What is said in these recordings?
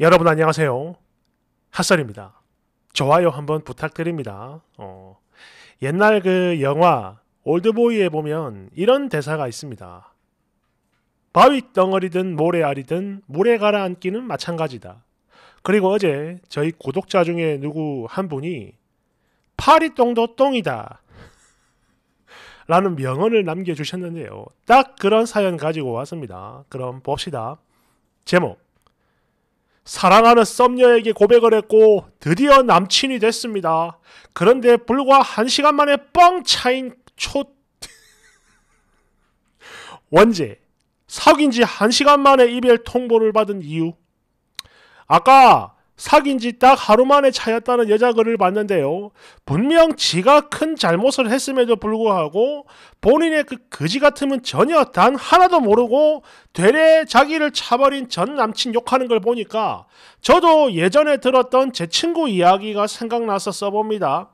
여러분 안녕하세요. 핫설입니다. 좋아요 한번 부탁드립니다. 어, 옛날 그 영화 올드보이에 보면 이런 대사가 있습니다. 바위 덩어리든 모래알이든 물에 가라앉기는 마찬가지다. 그리고 어제 저희 구독자 중에 누구 한 분이 파리 똥도 똥이다. 라는 명언을 남겨주셨는데요. 딱 그런 사연 가지고 왔습니다. 그럼 봅시다. 제목 사랑하는 썸녀에게 고백을 했고 드디어 남친이 됐습니다. 그런데 불과 한 시간 만에 뻥 차인 초 원제 사귄 지한 시간 만에 이별 통보를 받은 이유 아까 사귄 지 딱 하루 만에 차였다는 여자 글을 봤는데요. 분명 지가 큰 잘못을 했음에도 불구하고 본인의 그 거지 같으면 전혀 단 하나도 모르고 되레 자기를 차버린 전 남친 욕하는 걸 보니까 저도 예전에 들었던 제 친구 이야기가 생각나서 써봅니다.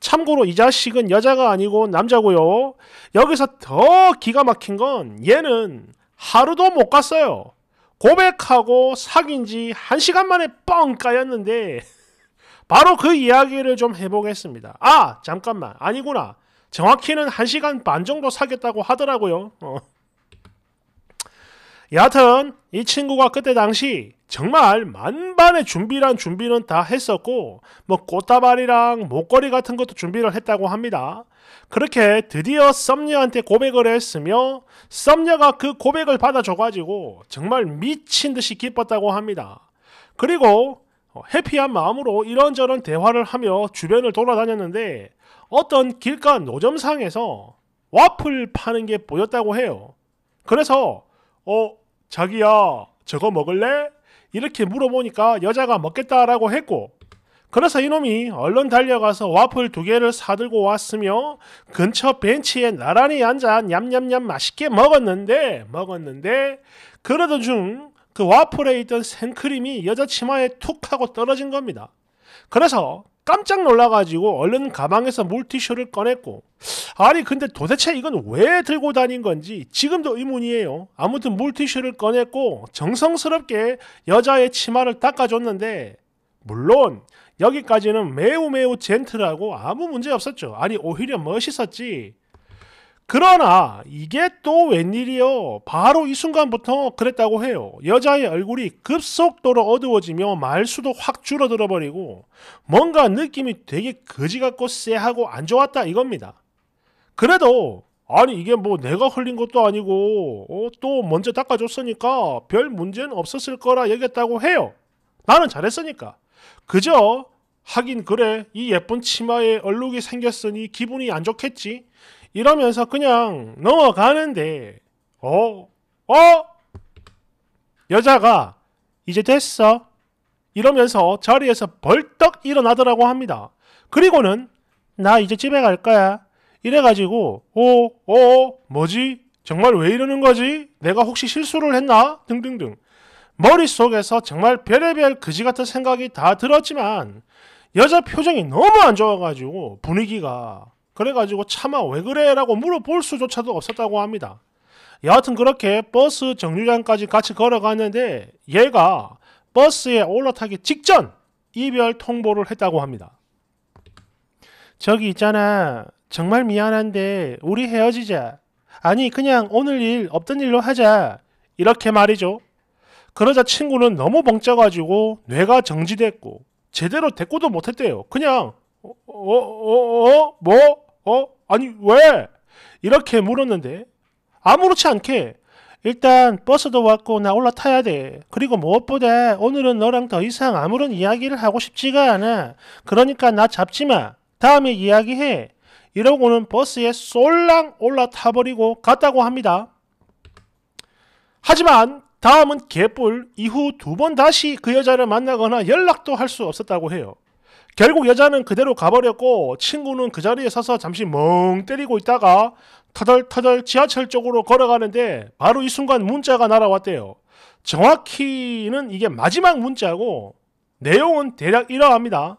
참고로 이 자식은 여자가 아니고 남자고요. 여기서 더 기가 막힌 건 얘는 하루도 못 갔어요. 고백하고 사귄 지1시간 만에 뻥 까였는데 바로 그 이야기를 좀 해보겠습니다. 아 잠깐만 아니구나 정확히는 1시간반 정도 사귀었다고 하더라고요. 어. 여하튼 이 친구가 그때 당시 정말 만반의 준비란 준비는 다 했었고 뭐 꽃다발이랑 목걸이 같은 것도 준비를 했다고 합니다. 그렇게 드디어 썸녀한테 고백을 했으며 썸녀가 그 고백을 받아줘가지고 정말 미친 듯이 기뻤다고 합니다. 그리고 해피한 마음으로 이런저런 대화를 하며 주변을 돌아다녔는데 어떤 길가 노점상에서 와플 파는 게 보였다고 해요. 그래서 어 자기야 저거 먹을래? 이렇게 물어보니까 여자가 먹겠다라고 했고 그래서 이놈이 얼른 달려가서 와플 두 개를 사들고 왔으며 근처 벤치에 나란히 앉아 냠냠냠 맛있게 먹었는데 먹었는데 그러던 중 그 와플에 있던 생크림이 여자 치마에 툭 하고 떨어진 겁니다. 그래서 깜짝 놀라가지고 얼른 가방에서 물티슈를 꺼냈고 아니 근데 도대체 이건 왜 들고 다닌 건지 지금도 의문이에요. 아무튼 물티슈를 꺼냈고 정성스럽게 여자의 치마를 닦아줬는데 물론 여기까지는 매우 매우 젠틀하고 아무 문제 없었죠. 아니 오히려 멋있었지. 그러나 이게 또 웬일이요? 바로 이 순간부터 그랬다고 해요. 여자의 얼굴이 급속도로 어두워지며 말수도 확 줄어들어 버리고 뭔가 느낌이 되게 거지 같고 쎄하고 안 좋았다 이겁니다. 그래도 아니 이게 뭐 내가 흘린 것도 아니고 어, 또 먼저 닦아줬으니까 별 문제는 없었을 거라 여겼다고 해요. 나는 잘했으니까. 그저 하긴 그래 이 예쁜 치마에 얼룩이 생겼으니 기분이 안 좋겠지. 이러면서 그냥 넘어가는데 어? 어? 여자가 이제 됐어 이러면서 자리에서 벌떡 일어나더라고 합니다. 그리고는 나 이제 집에 갈 거야 이래가지고 오? 어? 오? 어? 뭐지? 정말 왜 이러는 거지? 내가 혹시 실수를 했나? 등등등 머릿속에서 정말 별의별 그지 같은 생각이 다 들었지만 여자 표정이 너무 안 좋아가지고 분위기가 그래가지고 차마 왜 그래라고 물어볼 수조차도 없었다고 합니다. 여하튼 그렇게 버스 정류장까지 같이 걸어갔는데 얘가 버스에 올라타기 직전 이별 통보를 했다고 합니다. 저기 있잖아. 정말 미안한데 우리 헤어지자. 아니 그냥 오늘 일 없던 일로 하자. 이렇게 말이죠. 그러자 친구는 너무 벙쪄가지고 뇌가 정지됐고 제대로 대꾸도 못했대요. 그냥 어, 어, 어, 어? 뭐? 어? 아니 왜? 이렇게 물었는데 아무렇지 않게 일단 버스도 왔고 나 올라타야 돼. 그리고 무엇보다 오늘은 너랑 더 이상 아무런 이야기를 하고 싶지가 않아. 그러니까 나 잡지 마. 다음에 이야기해. 이러고는 버스에 쏠랑 올라타버리고 갔다고 합니다. 하지만 다음은 개뿔 이후 두 번 다시 그 여자를 만나거나 연락도 할 수 없었다고 해요. 결국 여자는 그대로 가버렸고 친구는 그 자리에 서서 잠시 멍 때리고 있다가 터덜터덜 지하철 쪽으로 걸어가는데 바로 이 순간 문자가 날아왔대요. 정확히는 이게 마지막 문자고 내용은 대략 이러합니다.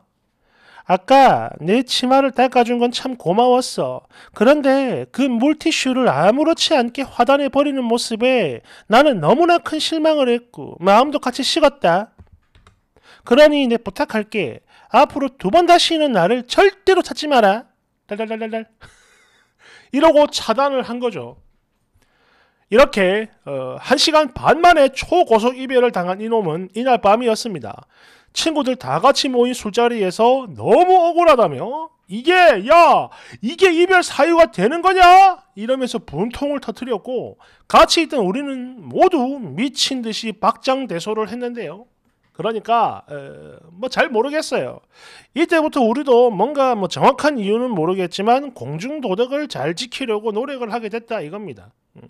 아까 내 치마를 닦아준 건 참 고마웠어. 그런데 그 물티슈를 아무렇지 않게 화단에 버리는 모습에 나는 너무나 큰 실망을 했고 마음도 같이 식었다. 그러니 내 부탁할게. 앞으로 두 번 다시는 나를 절대로 찾지 마라. 달달달달달. 이러고 차단을 한 거죠. 이렇게 어, 1시간 반 만에 초고속 이별을 당한 이놈은 이날 밤이었습니다. 친구들 다 같이 모인 술자리에서 너무 억울하다며 이게 야 이게 이별 사유가 되는 거냐 이러면서 분통을 터뜨렸고 같이 있던 우리는 모두 미친 듯이 박장대소를 했는데요. 그러니까 뭐 잘 모르겠어요. 이때부터 우리도 뭔가 뭐 정확한 이유는 모르겠지만 공중 도덕을 잘 지키려고 노력을 하게 됐다 이겁니다. 음.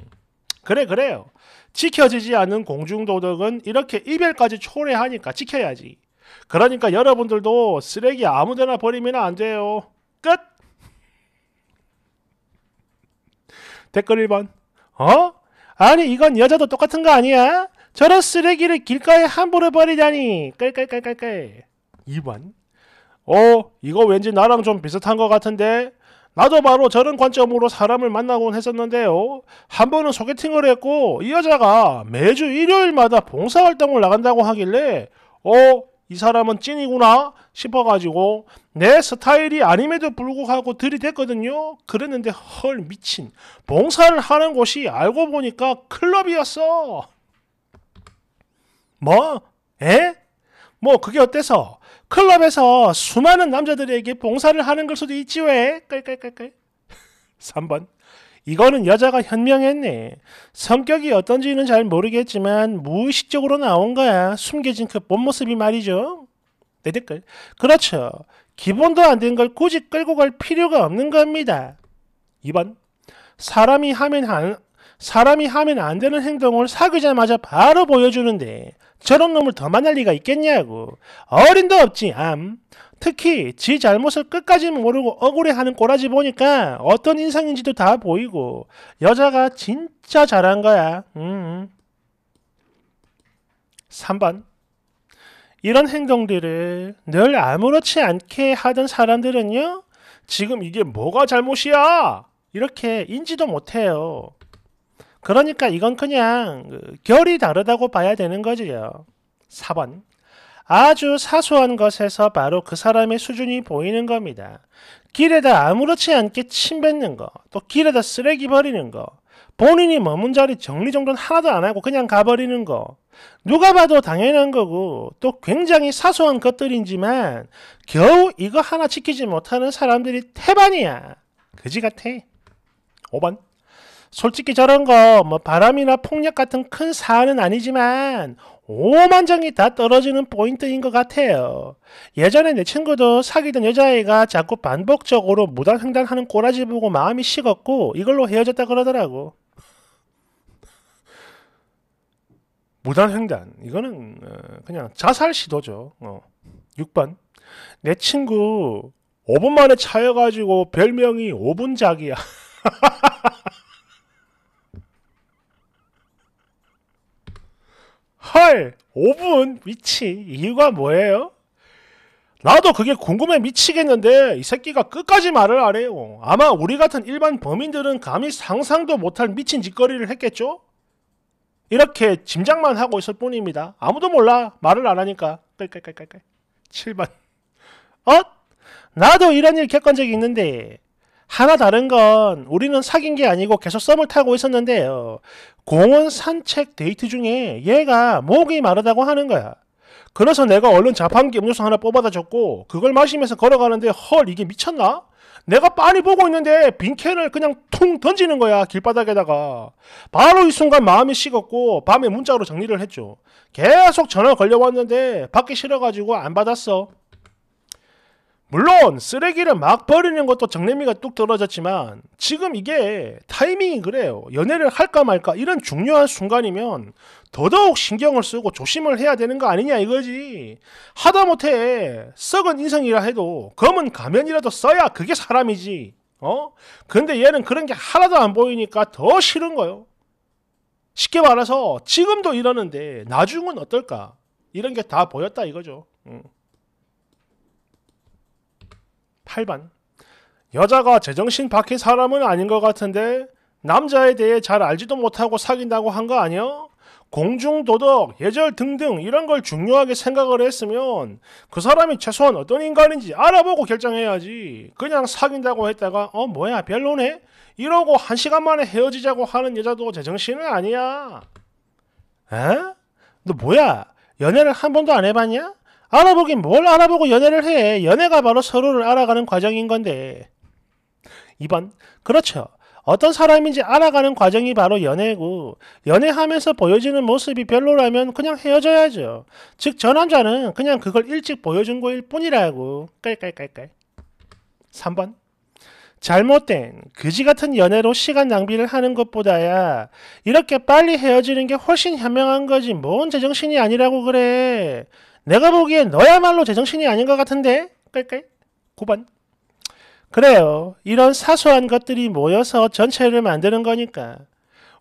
그래 그래요. 지켜지지 않는 공중 도덕은 이렇게 이별까지 초래하니까 지켜야지. 그러니까 여러분들도 쓰레기 아무데나 버리면 안 돼요. 끝. 댓글 1번. 어? 아니 이건 여자도 똑같은 거 아니야? 저런 쓰레기를 길가에 함부로 버리다니 깔깔깔깔깔 2번 어 이거 왠지 나랑 좀 비슷한 것 같은데 나도 바로 저런 관점으로 사람을 만나곤 했었는데요. 한 번은 소개팅을 했고 이 여자가 매주 일요일마다 봉사활동을 나간다고 하길래 어? 이 사람은 찐이구나 싶어가지고 내 스타일이 아님에도 불구하고 들이댔거든요. 그랬는데 헐 미친 봉사를 하는 곳이 알고 보니까 클럽이었어. 뭐? 에? 예? 뭐 그게 어때서? 클럽에서 수많은 남자들에게 봉사를 하는 걸 수도 있지 왜? 깔깔깔깔. 3번. 이거는 여자가 현명했네. 성격이 어떤지는 잘 모르겠지만 무의식적으로 나온 거야. 숨겨진 그 본모습이 말이죠. 내 네 댓글. 그렇죠. 기본도 안 된 걸 굳이 끌고 갈 필요가 없는 겁니다. 2번. 사람이 하면 한, 사람이 하면 안 되는 행동을 사귀자마자 바로 보여주는데 저런 놈을 더 만날 리가 있겠냐고. 어린도 없지, 암. 특히 지 잘못을 끝까지 모르고 억울해하는 꼬라지 보니까 어떤 인상인지도 다 보이고 여자가 진짜 잘한 거야. 음. 3번 음. 이런 행동들을 늘 아무렇지 않게 하던 사람들은요. 지금 이게 뭐가 잘못이야? 이렇게 인지도 못해요. 그러니까 이건 그냥 그 결이 다르다고 봐야 되는 거지요. 4번. 아주 사소한 것에서 바로 그 사람의 수준이 보이는 겁니다. 길에다 아무렇지 않게 침 뱉는 거, 또 길에다 쓰레기 버리는 거, 본인이 머문 자리 정리정돈 하나도 안 하고 그냥 가버리는 거, 누가 봐도 당연한 거고, 또 굉장히 사소한 것들이지만, 겨우 이거 하나 지키지 못하는 사람들이 태반이야. 그지 같아. 5번. 솔직히 저런 거 뭐 바람이나 폭력 같은 큰 사안은 아니지만 오만장이 다 떨어지는 포인트인 것 같아요. 예전에 내 친구도 사귀던 여자애가 자꾸 반복적으로 무단횡단하는 꼬라지 보고 마음이 식었고 이걸로 헤어졌다 그러더라고. 무단횡단 이거는 어, 그냥 자살 시도죠. 어. 6번 내 친구 5분 만에 차여가지고 별명이 5분작이야. 헐 5분 미치 이유가 뭐예요? 나도 그게 궁금해 미치겠는데 이 새끼가 끝까지 말을 안 해요. 아마 우리 같은 일반 범인들은 감히 상상도 못할 미친 짓거리를 했겠죠? 이렇게 짐작만 하고 있을 뿐입니다. 아무도 몰라. 말을 안 하니까. 깔깔깔깔깔. 7번. 어? 나도 이런 일 겪은 적이 있는데 하나 다른 건 우리는 사귄 게 아니고 계속 썸을 타고 있었는데요. 어, 공원 산책 데이트 중에 얘가 목이 마르다고 하는 거야. 그래서 내가 얼른 자판기 음료수 하나 뽑아다 줬고 그걸 마시면서 걸어가는데 헐 이게 미쳤나? 내가 빨리 보고 있는데 빈 캔을 그냥 퉁 던지는 거야 길바닥에다가 바로 이 순간 마음이 식었고 밤에 문자로 정리를 했죠 계속 전화 걸려왔는데 받기 싫어가지고 안 받았어 물론 쓰레기를 막 버리는 것도 장례미가뚝 떨어졌지만 지금 이게 타이밍이 그래요. 연애를 할까 말까 이런 중요한 순간이면 더더욱 신경을 쓰고 조심을 해야 되는 거 아니냐 이거지. 하다못해 썩은 인성이라 해도 검은 가면이라도 써야 그게 사람이지. 어? 근데 얘는 그런 게 하나도 안 보이니까 더 싫은 거요. 쉽게 말해서 지금도 이러는데 나중은 어떨까? 이런 게 다 보였다 이거죠. 응. 음. 8반 여자가 제정신 밖의 사람은 아닌 것 같은데 남자에 대해 잘 알지도 못하고 사귄다고 한 거 아니야? 공중도덕, 예절 등등 이런 걸 중요하게 생각을 했으면 그 사람이 최소한 어떤 인간인지 알아보고 결정해야지. 그냥 사귄다고 했다가 어 뭐야 별로네? 이러고 한 시간 만에 헤어지자고 하는 여자도 제정신은 아니야. 에? 너 뭐야? 연애를 한 번도 안 해봤냐? 알아보긴 뭘 알아보고 연애를 해. 연애가 바로 서로를 알아가는 과정인 건데. 2번. 그렇죠. 어떤 사람인지 알아가는 과정이 바로 연애고 연애하면서 보여지는 모습이 별로라면 그냥 헤어져야죠. 즉저 남자는 그냥 그걸 일찍 보여준 거일 뿐이라고. 깔깔깔깔. 3번. 잘못된 그지 같은 연애로 시간 낭비를 하는 것보다야 이렇게 빨리 헤어지는 게 훨씬 현명한 거지 뭔 제정신이 아니라고 그래. 내가 보기엔 너야말로 제정신이 아닌 것 같은데? 깔깔. 9번. 그래요. 이런 사소한 것들이 모여서 전체를 만드는 거니까.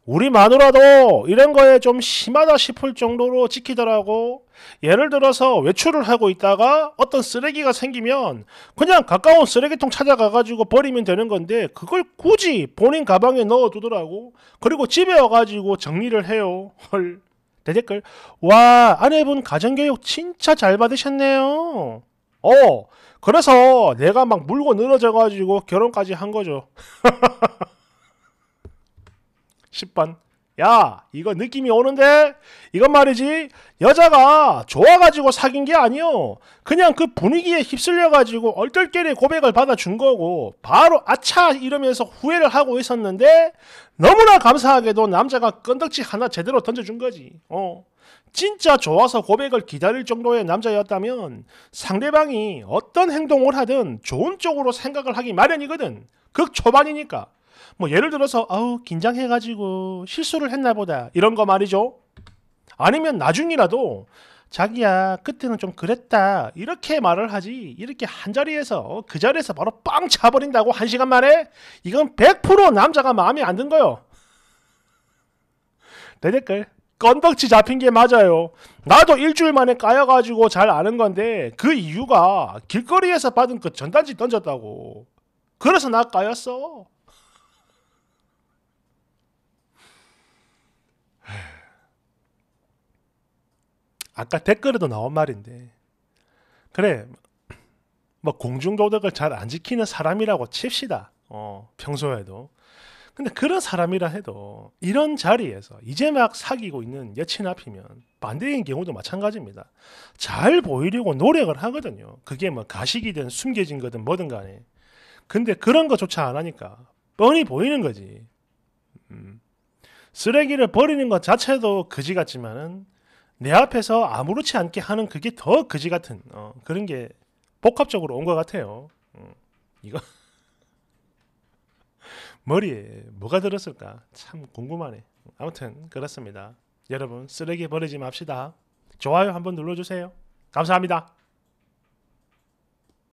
우리마누라도 이런 거에 좀 심하다 싶을 정도로 지키더라고. 예를 들어서 외출을 하고 있다가 어떤 쓰레기가 생기면 그냥 가까운 쓰레기통 찾아가가지고 버리면 되는 건데 그걸 굳이 본인 가방에 넣어두더라고. 그리고 집에 와가지고 정리를 해요. 헐. 대댓글 와 아내분 가정교육 진짜 잘 받으셨네요. 어 그래서 내가 막 물고 늘어져가지고 결혼까지 한 거죠. 10번 야, 이거 느낌이 오는데? 이건 말이지, 여자가 좋아가지고 사귄 게아니오 그냥 그 분위기에 휩쓸려가지고 얼떨결에 고백을 받아준 거고, 바로 아차! 이러면서 후회를 하고 있었는데, 너무나 감사하게도 남자가 끈덕지 하나 제대로 던져준 거지. 어. 진짜 좋아서 고백을 기다릴 정도의 남자였다면 상대방이 어떤 행동을 하든 좋은 쪽으로 생각을 하기 마련이거든. 극 초반이니까. 뭐 예를 들어서 아우 긴장해가지고 실수를 했나 보다 이런 거 말이죠. 아니면 나중이라도 자기야 그때는 좀 그랬다 이렇게 말을 하지 이렇게 한 자리에서 그 자리에서 바로 빵 차버린다고 한 시간 만에 이건 100% 남자가 마음에 안 든 거요. 내 댓글 건덕지 잡힌 게 맞아요. 나도 일주일 만에 까여가지고 잘 아는 건데 그 이유가 길거리에서 받은 그 전단지 던졌다고. 그래서 나 까였어. 아까 댓글에도 나온 말인데 그래 뭐 공중도덕을 잘 안 지키는 사람이라고 칩시다 어 평소에도 근데 그런 사람이라 해도 이런 자리에서 이제 막 사귀고 있는 여친 앞이면 반대인 경우도 마찬가지입니다 잘 보이려고 노력을 하거든요 그게 뭐 가식이든 숨겨진 거든 뭐든 간에 근데 그런 거조차 안 하니까 뻔히 보이는 거지 음. 쓰레기를 버리는 것 자체도 그지 같지만은 내 앞에서 아무렇지 않게 하는 그게 더 그지 같은 어, 그런 게 복합적으로 온 것 같아요. 음, 이거 머리에 뭐가 들었을까 참 궁금하네. 아무튼 그렇습니다. 여러분 쓰레기 버리지 맙시다. 좋아요 한번 눌러주세요. 감사합니다.